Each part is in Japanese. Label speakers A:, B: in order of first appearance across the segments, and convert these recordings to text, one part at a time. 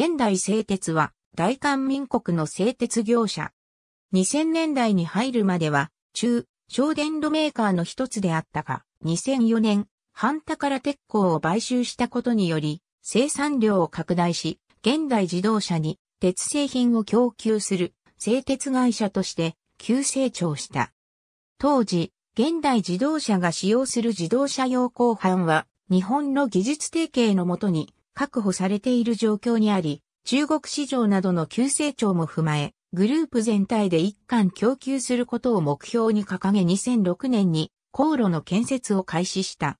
A: 現代製鉄は大韓民国の製鉄業者。2000年代に入るまでは中、小電路メーカーの一つであったが、2004年、半田から鉄鋼を買収したことにより、生産量を拡大し、現代自動車に鉄製品を供給する製鉄会社として急成長した。当時、現代自動車が使用する自動車用鋼板は、日本の技術提携のもとに確保されている状況にあり、中国市場などの急成長も踏まえ、グループ全体で一貫供給することを目標に掲げ2006年に航路の建設を開始した。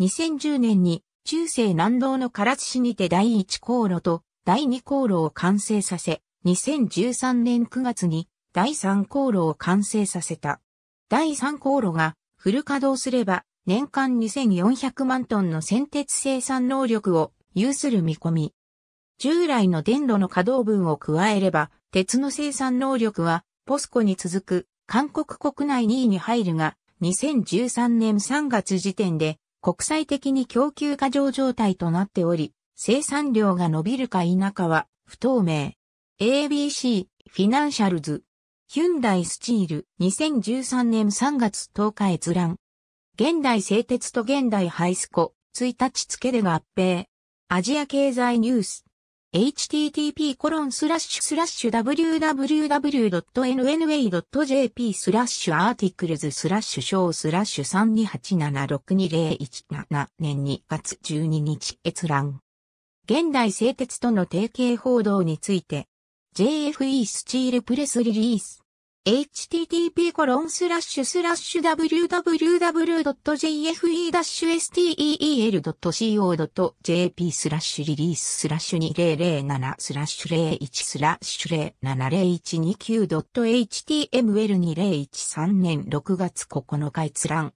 A: 2010年に中世南道の唐津市にて第1航路と第2航路を完成させ、2013年9月に第3航路を完成させた。第3航路がフル稼働すれば年間2400万トンの先鉄生産能力を有する見込み。従来の電炉の稼働分を加えれば、鉄の生産能力は、ポスコに続く、韓国国内2位に入るが、2013年3月時点で、国際的に供給過剰状態となっており、生産量が伸びるか否かは、不透明。ABC、フィナンシャルズ。ヒュンダイスチール、2013年3月10日閲覧。現代製鉄と現代ハイスコ、1日付で合併。アジア経済ニュース。h t t p コロンススララッッシシュュ w w w n n w a j p スラッシュアーティクルズスラッシュショースラッシュ32876201年2月12日閲覧。現代製鉄との提携報道について JFE スチールプレスリリース http://www.jfe-steel.co.jp スラッシュリリーススラッシュ2007スラッシュ01スラッシュ0 7 0 1 2 9 h t m l 2 0 1 3年6月9日閲覧。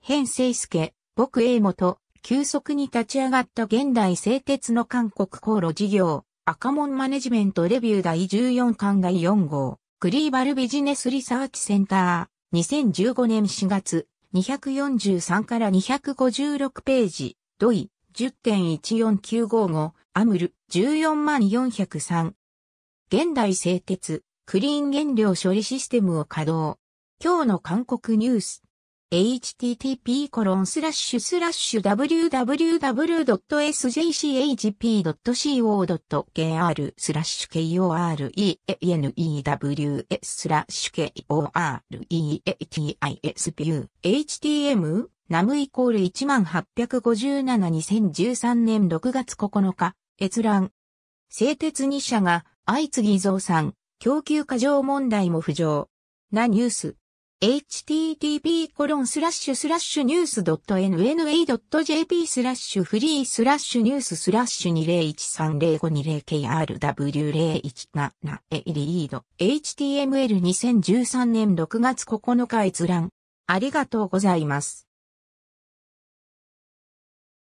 A: 編成助、僕 A 元、急速に立ち上がった現代製鉄の韓国航路事業、赤門マネジメントレビュー第14巻第4号。クリーバルビジネスリサーチセンター、2015年4月、243から256ページ、ドイ、10.14955、アムル、14403。現代製鉄、クリーン原料処理システムを稼働。今日の韓国ニュース。http://www.sjchp.co.kr スラッシュ korenews スラッシュ koreatispu htm ナムイコール1 8 5 7 2 0 1 3年6月9日閲覧製鉄2社が相次ぎ増産供給過剰問題も浮上なニュース http://news.nna.jp スラッシュフリースラッシュニューススラッシュ 20130520krw017 エリード html2013 年6月9日閲覧ありがとうございます。